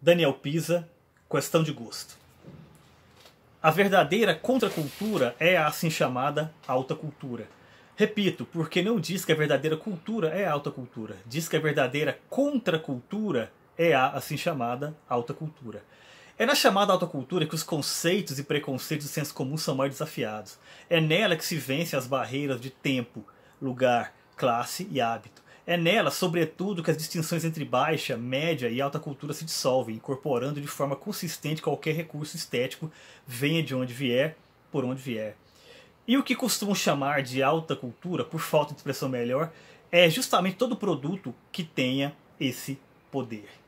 Daniel Pisa, Questão de Gosto. A verdadeira contracultura é a assim chamada alta cultura. Repito, porque não diz que a verdadeira cultura é a alta cultura, diz que a verdadeira contracultura é a assim chamada alta cultura. É na chamada alta cultura que os conceitos e preconceitos do senso comum são mais desafiados. É nela que se vencem as barreiras de tempo, lugar, classe e hábito. É nela, sobretudo, que as distinções entre baixa, média e alta cultura se dissolvem, incorporando de forma consistente qualquer recurso estético, venha de onde vier, por onde vier. E o que costumam chamar de alta cultura, por falta de expressão melhor, é justamente todo produto que tenha esse poder.